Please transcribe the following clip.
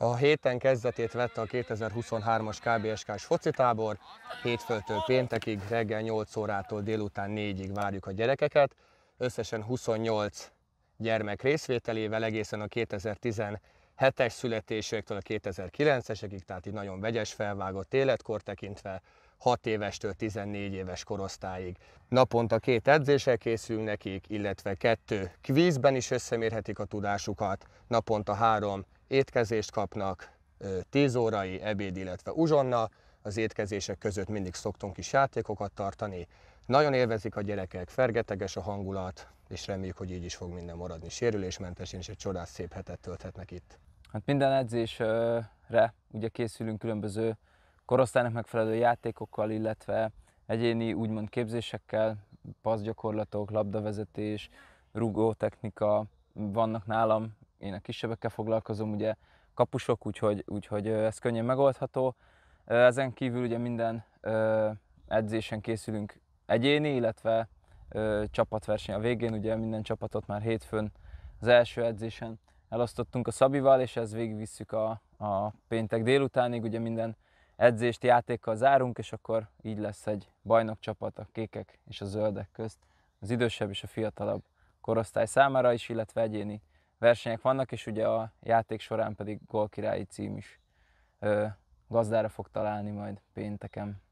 A héten kezdetét vette a 2023-as KBSK-s focitábor. Hétfőtől péntekig reggel 8 órától délután 4-ig várjuk a gyerekeket. Összesen 28 gyermek részvételével egészen a 2017-es születésektől a 2009-esekig, tehát így nagyon vegyes felvágott életkor tekintve, 6 évestől 14 éves korosztályig. Naponta két edzéssel készül nekik, illetve kettő kvízben is összemérhetik a tudásukat, naponta három étkezést kapnak, 10 órai ebéd, illetve uzsonna, az étkezések között mindig szoktunk is játékokat tartani. Nagyon élvezik a gyerekek, fergeteges a hangulat, és reméljük, hogy így is fog minden maradni sérülésmentesen, és egy csodás szép hetet tölthetnek itt. Hát minden edzésre ugye készülünk különböző korosztálynak megfelelő játékokkal, illetve egyéni úgymond képzésekkel, passzgyakorlatok, labdavezetés, rugó technika, vannak nálam én a kisebbekkel foglalkozom, ugye kapusok, úgyhogy, úgyhogy ez könnyen megoldható. Ezen kívül ugye minden edzésen készülünk egyéni, illetve csapatverseny a végén, ugye minden csapatot már hétfőn az első edzésen elosztottunk a Szabival, és ez végigvisszük a, a péntek délutánig, ugye minden edzést játékkal zárunk, és akkor így lesz egy bajnokcsapat a kékek és a zöldek közt, az idősebb és a fiatalabb korosztály számára is, illetve egyéni versenyek vannak, és ugye a játék során pedig gólkirályi cím is ö, gazdára fog találni majd pénteken.